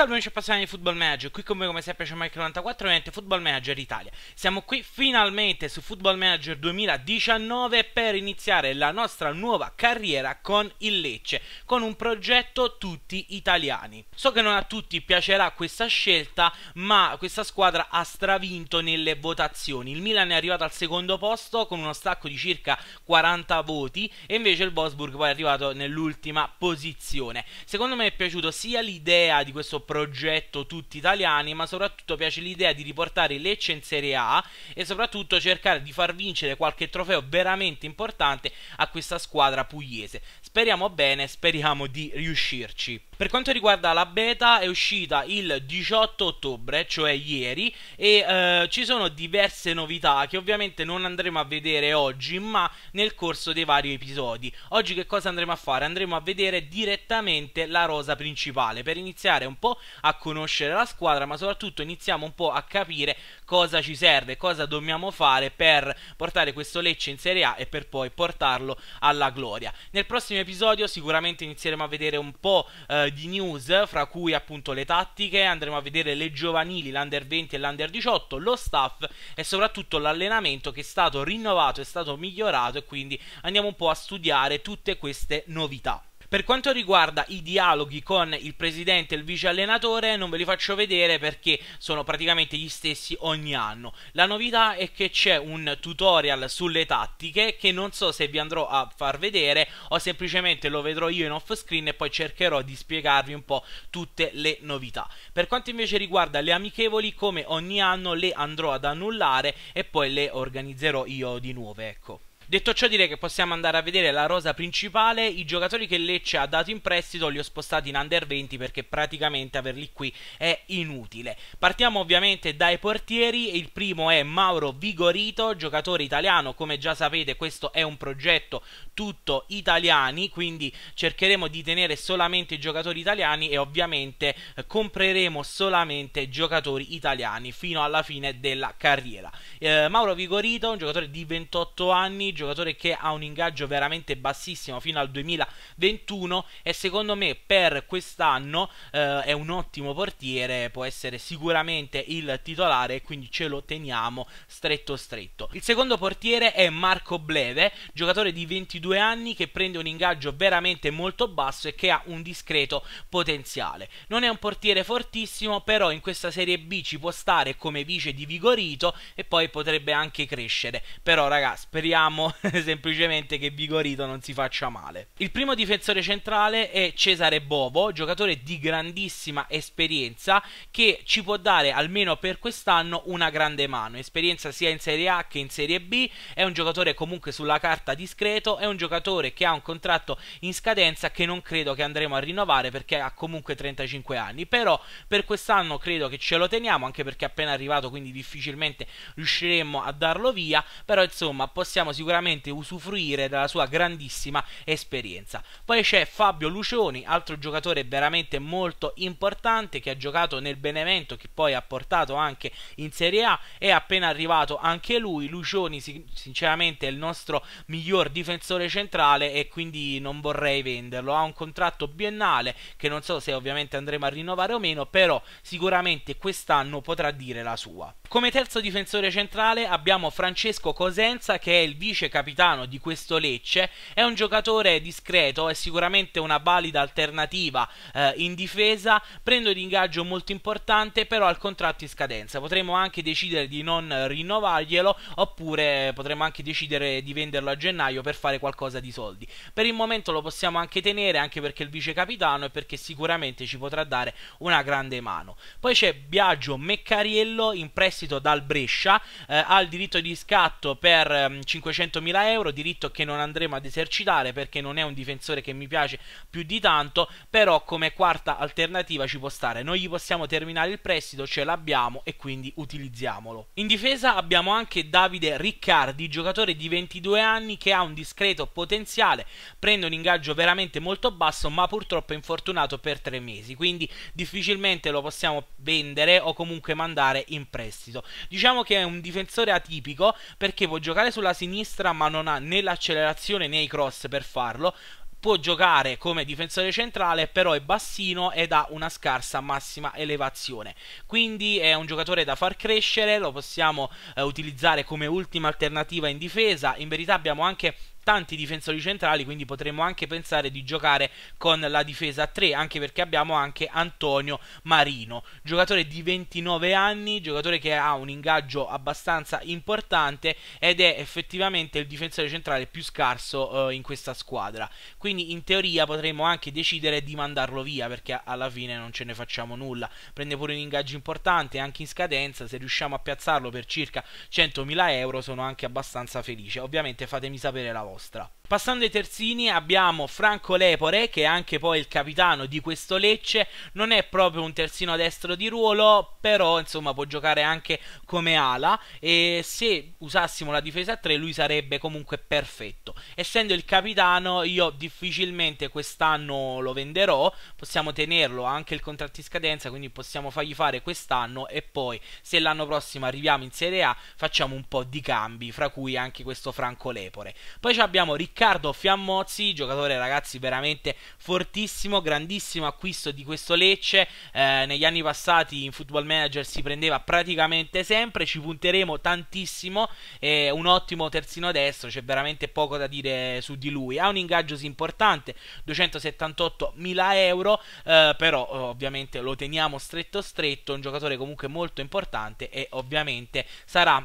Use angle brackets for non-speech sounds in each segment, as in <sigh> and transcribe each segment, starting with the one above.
Salve amici appassionati di Football Manager, qui con voi come sempre c'è Michael94 ovviamente Football Manager Italia. Siamo qui finalmente su Football Manager 2019 per iniziare la nostra nuova carriera con il Lecce, con un progetto tutti italiani. So che non a tutti piacerà questa scelta, ma questa squadra ha stravinto nelle votazioni. Il Milan è arrivato al secondo posto con uno stacco di circa 40 voti e invece il Wolfsburg poi è arrivato nell'ultima posizione. Secondo me è piaciuto sia l'idea di questo progetto tutti italiani, ma soprattutto piace l'idea di riportare Lecce in Serie A e soprattutto cercare di far vincere qualche trofeo veramente importante a questa squadra pugliese. Speriamo bene, speriamo di riuscirci. Per quanto riguarda la beta è uscita il 18 ottobre, cioè ieri, e eh, ci sono diverse novità che ovviamente non andremo a vedere oggi, ma nel corso dei vari episodi. Oggi che cosa andremo a fare? Andremo a vedere direttamente la rosa principale per iniziare un po' a conoscere la squadra, ma soprattutto iniziamo un po' a capire cosa ci serve, cosa dobbiamo fare per portare questo Lecce in Serie A e per poi portarlo alla gloria. Nel prossimo episodio sicuramente inizieremo a vedere un po' eh, di news, fra cui appunto le tattiche, andremo a vedere le giovanili, l'Under 20 e l'Under 18, lo staff e soprattutto l'allenamento che è stato rinnovato, è stato migliorato e quindi andiamo un po' a studiare tutte queste novità. Per quanto riguarda i dialoghi con il presidente e il vice allenatore, non ve li faccio vedere perché sono praticamente gli stessi ogni anno. La novità è che c'è un tutorial sulle tattiche che non so se vi andrò a far vedere o semplicemente lo vedrò io in off screen e poi cercherò di spiegarvi un po' tutte le novità. Per quanto invece riguarda le amichevoli, come ogni anno le andrò ad annullare e poi le organizzerò io di nuove, ecco. Detto ciò direi che possiamo andare a vedere la rosa principale, i giocatori che Lecce ha dato in prestito li ho spostati in under 20 perché praticamente averli qui è inutile. Partiamo ovviamente dai portieri, il primo è Mauro Vigorito, giocatore italiano, come già sapete questo è un progetto tutto italiani, quindi cercheremo di tenere solamente i giocatori italiani e ovviamente eh, compreremo solamente giocatori italiani fino alla fine della carriera. Eh, Mauro Vigorito, un giocatore di 28 anni, giocatore che ha un ingaggio veramente bassissimo fino al 2021 e secondo me per quest'anno eh, è un ottimo portiere, può essere sicuramente il titolare e quindi ce lo teniamo stretto stretto. Il secondo portiere è Marco Bleve, giocatore di 22 anni che prende un ingaggio veramente molto basso e che ha un discreto potenziale. Non è un portiere fortissimo, però in questa Serie B ci può stare come vice di Vigorito e poi potrebbe anche crescere. Però raga, speriamo <laughs> semplicemente che Vigorito non si faccia male. Il primo difensore centrale è Cesare Bovo, giocatore di grandissima esperienza che ci può dare almeno per quest'anno una grande mano, esperienza sia in Serie A che in Serie B, è un giocatore comunque sulla carta discreto, è un giocatore che ha un contratto in scadenza che non credo che andremo a rinnovare perché ha comunque 35 anni, però per quest'anno credo che ce lo teniamo anche perché è appena arrivato quindi difficilmente riusciremmo a darlo via, però insomma possiamo sicuramente sicuramente usufruire della sua grandissima esperienza. Poi c'è Fabio Lucioni, altro giocatore veramente molto importante che ha giocato nel Benevento, che poi ha portato anche in Serie A, è appena arrivato anche lui. Lucioni sinceramente è il nostro miglior difensore centrale e quindi non vorrei venderlo. Ha un contratto biennale che non so se ovviamente andremo a rinnovare o meno, però sicuramente quest'anno potrà dire la sua. Come terzo difensore centrale abbiamo Francesco Cosenza che è il vice vice capitano di questo Lecce, è un giocatore discreto, è sicuramente una valida alternativa eh, in difesa, prende un ingaggio molto importante, però il contratto in scadenza. Potremmo anche decidere di non rinnovarglielo oppure potremmo anche decidere di venderlo a gennaio per fare qualcosa di soldi. Per il momento lo possiamo anche tenere, anche perché è il vice capitano e perché sicuramente ci potrà dare una grande mano. Poi c'è Biagio Meccariello in prestito dal Brescia, eh, ha il diritto di scatto per 500 ehm, 200.000 euro, diritto che non andremo ad esercitare perché non è un difensore che mi piace più di tanto, però come quarta alternativa ci può stare, noi gli possiamo terminare il prestito, ce l'abbiamo e quindi utilizziamolo. In difesa abbiamo anche Davide Riccardi, giocatore di 22 anni che ha un discreto potenziale, prende un ingaggio veramente molto basso ma purtroppo è infortunato per tre mesi, quindi difficilmente lo possiamo vendere o comunque mandare in prestito. Diciamo che è un difensore atipico perché può giocare sulla sinistra destra ma non ha né l'accelerazione né i cross per farlo può giocare come difensore centrale, però è bassino ed ha una scarsa massima elevazione. Quindi è un giocatore da far crescere, lo possiamo eh, utilizzare come ultima alternativa in difesa. In verità abbiamo anche tanti difensori centrali, quindi potremmo anche pensare di giocare con la difesa a 3, anche perché abbiamo anche Antonio Marino, giocatore di 29 anni, giocatore che ha un ingaggio abbastanza importante ed è effettivamente il difensore centrale più scarso eh, in questa squadra. Quindi in teoria potremmo anche decidere di mandarlo via perché alla fine non ce ne facciamo nulla. Prende pure un ingaggio importante, anche in scadenza, se riusciamo a piazzarlo per circa 100.000 euro sono anche abbastanza felice. Ovviamente fatemi sapere la vostra. Straff. Passando ai terzini abbiamo Franco Lepore, che è anche poi il capitano di questo Lecce, non è proprio un terzino destro di ruolo, però insomma può giocare anche come ala e se usassimo la difesa a 3 lui sarebbe comunque perfetto. Essendo il capitano io difficilmente quest'anno lo venderò, possiamo tenerlo anche il contratto in scadenza, quindi possiamo fargli fare quest'anno e poi se l'anno prossimo arriviamo in Serie A facciamo un po' di cambi, fra cui anche questo Franco Lepore. Poi abbiamo Riccardo Riccardo Fiammozzi, giocatore ragazzi veramente fortissimo, grandissimo acquisto di questo Lecce, eh, negli anni passati in Football Manager si prendeva praticamente sempre, ci punteremo tantissimo, È un ottimo terzino destro, c'è veramente poco da dire su di lui, ha un ingaggio importante, 278 mila euro, eh, però eh, ovviamente lo teniamo stretto stretto, un giocatore comunque molto importante e ovviamente sarà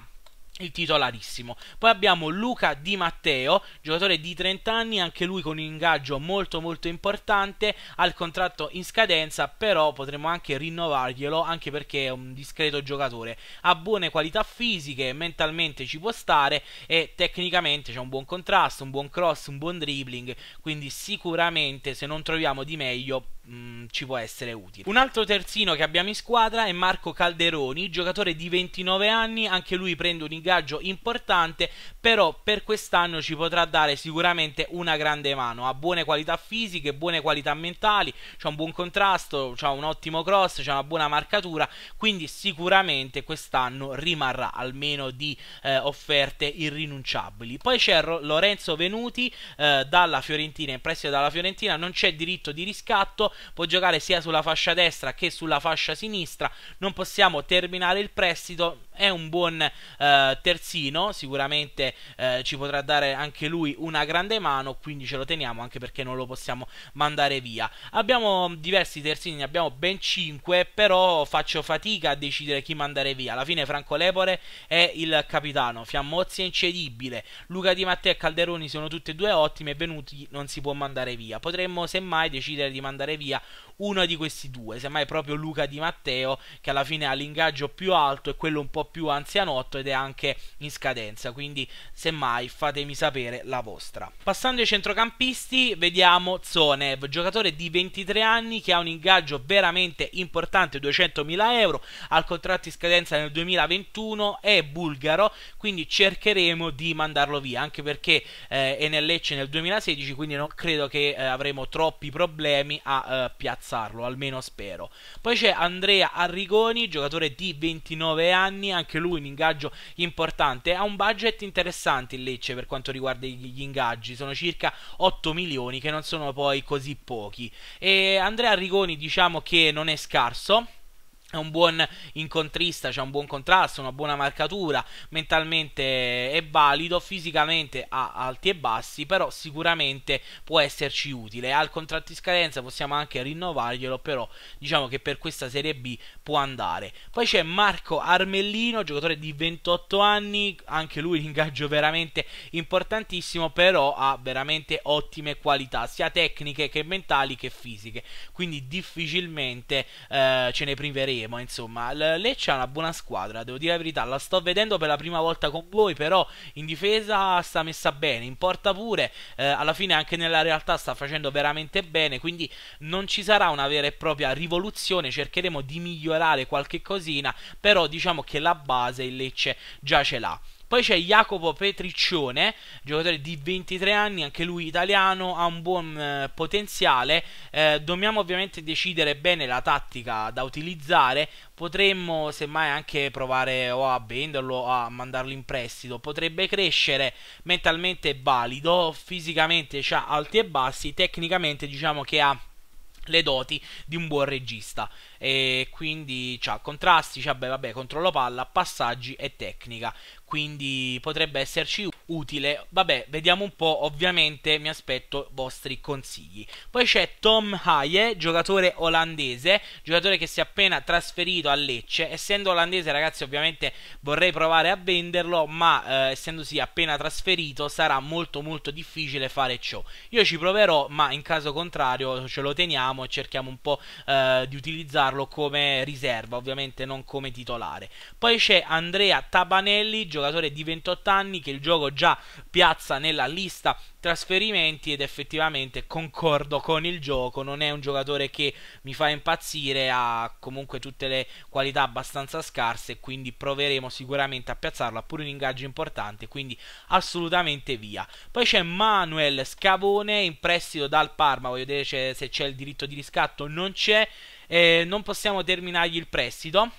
il titolarissimo. Poi abbiamo Luca Di Matteo, giocatore di 30 anni, anche lui con un ingaggio molto molto importante, ha il contratto in scadenza, però potremmo anche rinnovarglielo, anche perché è un discreto giocatore. Ha buone qualità fisiche, mentalmente ci può stare e tecnicamente c'è un buon contrasto, un buon cross, un buon dribbling, quindi sicuramente se non troviamo di meglio mm, ci può essere utile. Un altro terzino che abbiamo in squadra è Marco Calderoni, giocatore di 29 anni, anche lui prende un ingaggio gaggio importante, però per quest'anno ci potrà dare sicuramente una grande mano, ha buone qualità fisiche, buone qualità mentali, c'è un buon contrasto, c'è un ottimo cross, c'è una buona marcatura, quindi sicuramente quest'anno rimarrà almeno di eh, offerte irrinunciabili. Poi c'è Lorenzo Venuti eh, dalla Fiorentina, in prestito dalla Fiorentina, non c'è diritto di riscatto, può giocare sia sulla fascia destra che sulla fascia sinistra, non possiamo terminare il prestito è un buon eh, terzino, sicuramente eh, ci potrà dare anche lui una grande mano, quindi ce lo teniamo anche perché non lo possiamo mandare via. Abbiamo diversi terzini, ne abbiamo ben 5, però faccio fatica a decidere chi mandare via. Alla fine Franco Lepore è il capitano, Fiammozzi è incedibile, Luca Di Matteo e Calderoni sono tutti e due ottimi e Venuti non si può mandare via. Potremmo semmai decidere di mandare via uno di questi due, semmai proprio Luca Di Matteo che alla fine ha l'ingaggio più alto e quello un po' più anzianotto ed è anche in scadenza, quindi semmai fatemi sapere la vostra. Passando ai centrocampisti, vediamo Zonev, giocatore di 23 anni che ha un ingaggio veramente importante, 200.000 euro, al contratto in scadenza nel 2021, è bulgaro, quindi cercheremo di mandarlo via, anche perché eh, è nel Lecce nel 2016, quindi non credo che eh, avremo troppi problemi a eh, piazzare piazzarlo, almeno spero. Poi c'è Andrea Arrigoni, giocatore di 29 anni, anche lui un ingaggio importante, ha un budget interessante in Lecce per quanto riguarda gli ingaggi, sono circa 8 milioni che non sono poi così pochi. E Andrea Arrigoni diciamo che non è scarso, è un buon incontrista, c'è cioè un buon contrasto, una buona marcatura, mentalmente è valido, fisicamente ha alti e bassi, però sicuramente può esserci utile. Al contratto in scadenza possiamo anche rinnovarglielo, però diciamo che per questa Serie B può andare. Poi c'è Marco Armellino, giocatore di 28 anni, anche lui l'ingaggio veramente importantissimo, però ha veramente ottime qualità, sia tecniche che mentali che fisiche, quindi difficilmente eh, ce ne priveremo vedremo, insomma. Il Lecce ha una buona squadra, devo dire la verità, la sto vedendo per la prima volta con voi, però in difesa sta messa bene, in porta pure, eh, alla fine anche nella realtà sta facendo veramente bene, quindi non ci sarà una vera e propria rivoluzione, cercheremo di migliorare qualche cosina, però diciamo che la base il Lecce già ce l'ha. Poi c'è Jacopo Petriccione, giocatore di 23 anni, anche lui italiano, ha un buon eh, potenziale. Eh, dobbiamo ovviamente decidere bene la tattica da utilizzare. Potremmo semmai anche provare o a venderlo o a mandarlo in prestito. Potrebbe crescere mentalmente è valido, fisicamente ha alti e bassi, tecnicamente diciamo che ha le doti di un buon regista e quindi ha contrasti, c'ha, beh, vabbè, controllo palla, passaggi e tecnica, quindi potrebbe esserci utile. Vabbè, vediamo un po', ovviamente mi aspetto vostri consigli. Poi c'è Tom Haye, giocatore olandese, giocatore che si è appena trasferito a Lecce, essendo olandese ragazzi ovviamente vorrei provare a venderlo, ma eh, essendosi appena trasferito sarà molto molto difficile fare ciò. Io ci proverò, ma in caso contrario ce lo teniamo e cerchiamo un po' eh, di utilizzarlo usarlo come riserva, ovviamente non come titolare. Poi c'è Andrea Tabanelli, giocatore di 28 anni, che il gioco già piazza nella lista trasferimenti ed effettivamente concordo con il gioco, non è un giocatore che mi fa impazzire, ha comunque tutte le qualità abbastanza scarse, quindi proveremo sicuramente a piazzarlo, ha pure un ingaggio importante, quindi assolutamente via. Poi c'è Manuel Scavone in prestito dal Parma, voglio vedere se c'è il diritto di riscatto, non c'è eh, non possiamo terminargli il prestito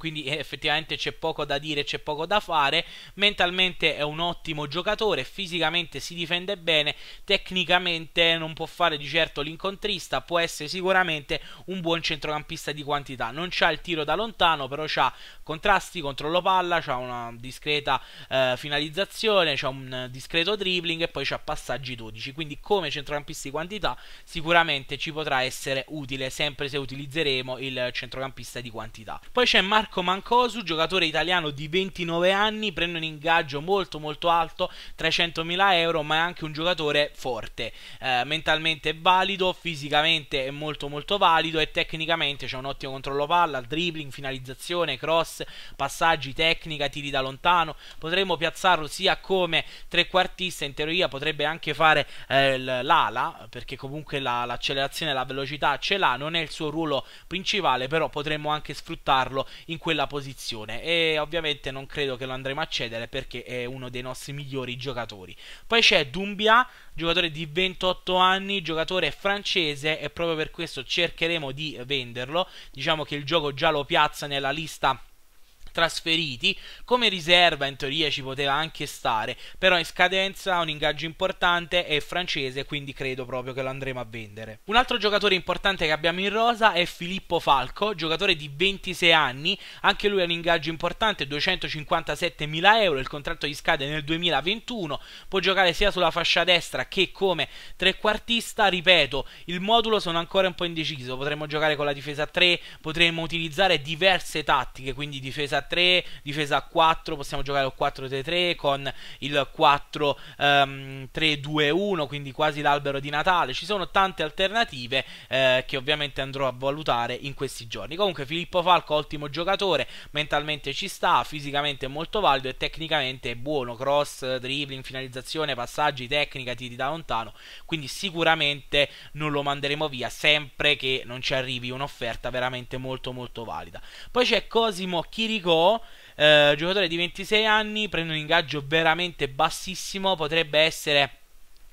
quindi eh, effettivamente c'è poco da dire, c'è poco da fare. Mentalmente è un ottimo giocatore, fisicamente si difende bene, tecnicamente non può fare di certo l'incontrista, può essere sicuramente un buon centrocampista di quantità. Non c'ha il tiro da lontano, però c'ha contrasti, controllo palla, c'ha una discreta eh, finalizzazione, c'ha un discreto dribbling e poi c'ha passaggi 12. Quindi come centrocampista di quantità sicuramente ci potrà essere utile sempre se utilizzeremo il centrocampista di quantità. Poi c'è Marco Marco Mancosu, giocatore italiano di 29 anni, prende un ingaggio molto molto alto, 300.000 euro, ma è anche un giocatore forte, eh, mentalmente valido, fisicamente è molto molto valido e tecnicamente c'è un ottimo controllo palla, dribbling, finalizzazione, cross, passaggi, tecnica, tiri da lontano. Potremmo piazzarlo sia come trequartista, in teoria potrebbe anche fare eh, l'ala, perché comunque la, l'accelerazione e la velocità ce l'ha, non è il suo ruolo principale, però potremmo anche sfruttarlo in quella posizione e ovviamente non credo che lo andremo a cedere perché è uno dei nostri migliori giocatori. Poi c'è Dumbia, giocatore di 28 anni, giocatore francese e proprio per questo cercheremo di venderlo. Diciamo che il gioco già lo piazza nella lista trasferiti, come riserva in teoria ci poteva anche stare, però in scadenza ha un ingaggio importante, è francese, quindi credo proprio che lo andremo a vendere. Un altro giocatore importante che abbiamo in rosa è Filippo Falco, giocatore di 26 anni, anche lui ha un ingaggio importante, 257 mila euro, il contratto gli scade nel 2021, può giocare sia sulla fascia destra che come trequartista, ripeto, il modulo sono ancora un po' indeciso, potremmo giocare con la difesa 3, potremmo utilizzare diverse tattiche, quindi difesa a 3, difesa a 4, possiamo giocare al 4-3-3 con il 4-3-2-1, ehm, quindi quasi l'albero di Natale. Ci sono tante alternative eh, che ovviamente andrò a valutare in questi giorni. Comunque Filippo Falco, ottimo giocatore, mentalmente ci sta, fisicamente è molto valido e tecnicamente è buono, cross, dribbling, finalizzazione, passaggi, tecnica, tiri da lontano, quindi sicuramente non lo manderemo via sempre che non ci arrivi un'offerta veramente molto molto valida. Poi c'è Cosimo Chirico Go, eh, giocatore di 26 anni, prende un ingaggio veramente bassissimo, potrebbe essere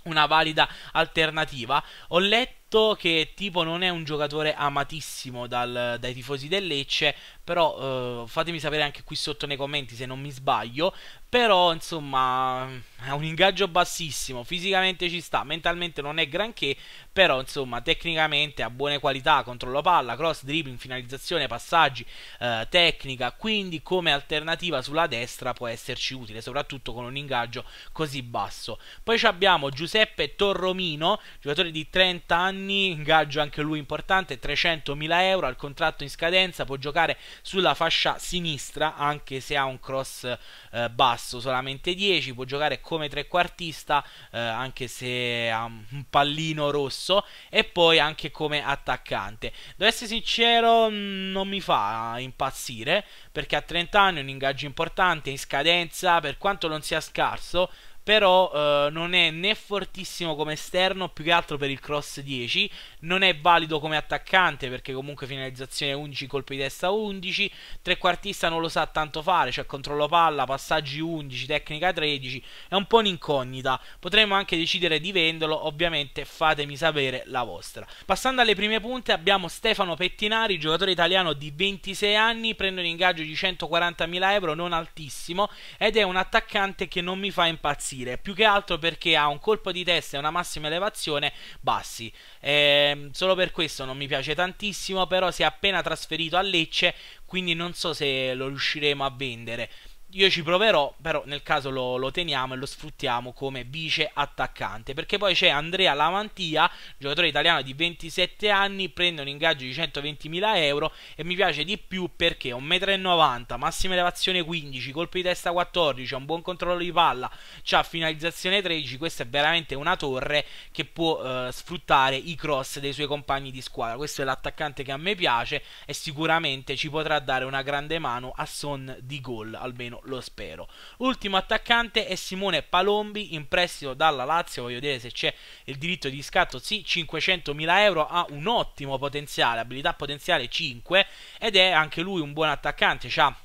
una valida alternativa. Ho letto che tipo non è un giocatore amatissimo dal, dai tifosi del Lecce, però eh, fatemi sapere anche qui sotto nei commenti se non mi sbaglio, però, insomma, ha un ingaggio bassissimo, fisicamente ci sta, mentalmente non è granché, però, insomma, tecnicamente ha buone qualità, controllo palla, cross, dribbling, finalizzazione, passaggi, eh, tecnica, quindi come alternativa sulla destra può esserci utile, soprattutto con un ingaggio così basso. Poi abbiamo Giuseppe Torromino, giocatore di 30 anni, ingaggio anche lui importante, 300.000 euro, al contratto in scadenza, può giocare sulla fascia sinistra, anche se ha un cross eh, basso basso, solamente 10, può giocare come trequartista eh, anche se ha un pallino rosso e poi anche come attaccante. Devo essere sincero, mm, non mi fa impazzire perché a 30 anni è un ingaggio importante, in scadenza, per quanto non sia scarso, però eh, non è né fortissimo come esterno, più che altro per il cross 10, non è valido come attaccante perché comunque finalizzazione 11, colpi di testa 11, trequartista non lo sa tanto fare, cioè controllo palla, passaggi 11, tecnica 13, è un po' un'incognita, potremmo anche decidere di venderlo, ovviamente fatemi sapere la vostra. Passando alle prime punte abbiamo Stefano Pettinari, giocatore italiano di 26 anni, prende un ingaggio di 140.000 euro, non altissimo, ed è un attaccante che non mi fa impazzire impazzire, più che altro perché ha un colpo di testa e una massima elevazione bassi. Eh, solo per questo non mi piace tantissimo, però si è appena trasferito a Lecce, quindi non so se lo riusciremo a vendere io ci proverò, però nel caso lo, lo, teniamo e lo sfruttiamo come vice attaccante. Perché poi c'è Andrea Lamantia, giocatore italiano di 27 anni, prende un ingaggio di 120.000 euro e mi piace di più perché 1,90 m, massima elevazione 15, colpi di testa 14, ha un buon controllo di palla, ha finalizzazione 13, questa è veramente una torre che può eh, sfruttare i cross dei suoi compagni di squadra. Questo è l'attaccante che a me piace e sicuramente ci potrà dare una grande mano a Son di gol, almeno lo spero. Ultimo attaccante è Simone Palombi in prestito dalla Lazio, voglio vedere se c'è il diritto di scatto, sì, 500.000 euro, ha un ottimo potenziale, abilità potenziale 5 ed è anche lui un buon attaccante, ha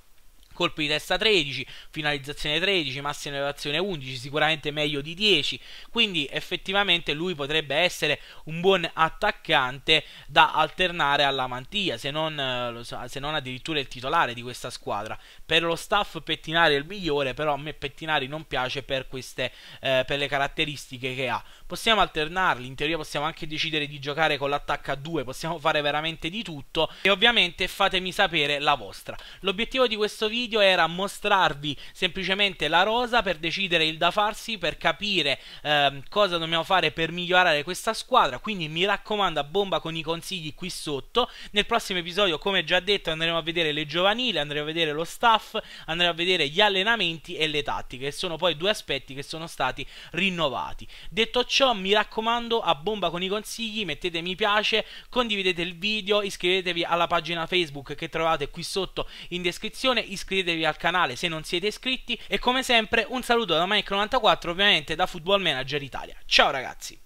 colpi di testa 13, finalizzazione 13, massima elevazione 11, sicuramente meglio di 10, quindi effettivamente lui potrebbe essere un buon attaccante da alternare alla mantia, se non, eh, se non addirittura il titolare di questa squadra per lo staff Pettinari è il migliore, però a me Pettinari non piace per, queste, eh, per le caratteristiche che ha. Possiamo alternarli, in teoria possiamo anche decidere di giocare con l'attacca 2, possiamo fare veramente di tutto e ovviamente fatemi sapere la vostra. L'obiettivo di questo video era mostrarvi semplicemente la rosa per decidere il da farsi, per capire eh, cosa dobbiamo fare per migliorare questa squadra, quindi mi raccomando bomba con i consigli qui sotto. Nel prossimo episodio, come già detto, andremo a vedere le giovanili, andremo a vedere lo staff, staff, andremo a vedere gli allenamenti e le tattiche, che sono poi due aspetti che sono stati rinnovati. Detto ciò, mi raccomando, a bomba con i consigli, mettete mi piace, condividete il video, iscrivetevi alla pagina Facebook che trovate qui sotto in descrizione, iscrivetevi al canale se non siete iscritti e come sempre un saluto da Mike94, ovviamente da Football Manager Italia. Ciao ragazzi!